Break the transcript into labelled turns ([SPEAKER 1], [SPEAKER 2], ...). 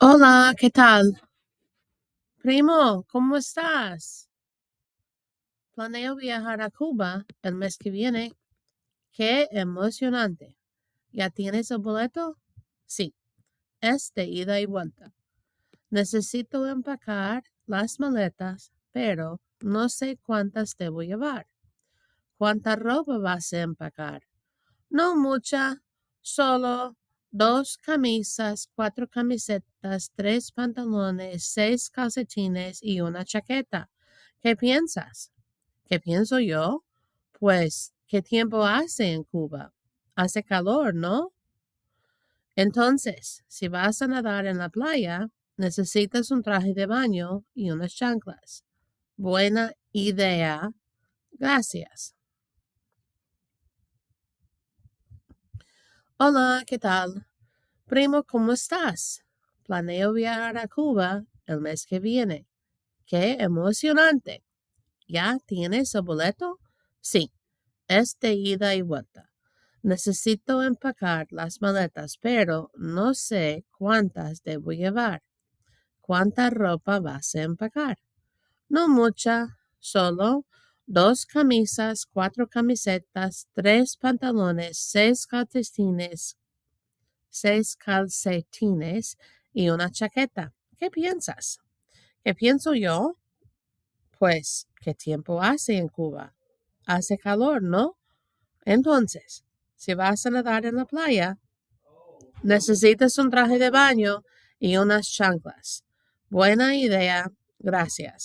[SPEAKER 1] Hola, ¿qué tal? Primo, ¿cómo estás? Planeo viajar a Cuba el mes que viene. ¡Qué emocionante! ¿Ya tienes el boleto? Sí, es de ida y vuelta. Necesito empacar las maletas, pero no sé cuántas debo llevar. ¿Cuánta ropa vas a empacar? No mucha, solo dos camisas, cuatro camisetas, tres pantalones, seis calcetines y una chaqueta. ¿Qué piensas? ¿Qué pienso yo? Pues, ¿qué tiempo hace en Cuba? Hace calor, ¿no? Entonces, si vas a nadar en la playa, necesitas un traje de baño y unas chanclas. Buena idea. Gracias. Hola, ¿qué tal? Primo, ¿cómo estás? Planeo viajar a Cuba el mes que viene. ¡Qué emocionante! ¿Ya tienes el boleto? Sí, es de ida y vuelta. Necesito empacar las maletas, pero no sé cuántas debo llevar. ¿Cuánta ropa vas a empacar? No mucha, solo dos camisas, cuatro camisetas, tres pantalones, seis calcetines, seis calcetines y una chaqueta. ¿Qué piensas? ¿Qué pienso yo? Pues, ¿qué tiempo hace en Cuba? Hace calor, ¿no? Entonces, si vas a nadar en la playa, necesitas un traje de baño y unas chanclas. Buena idea. Gracias.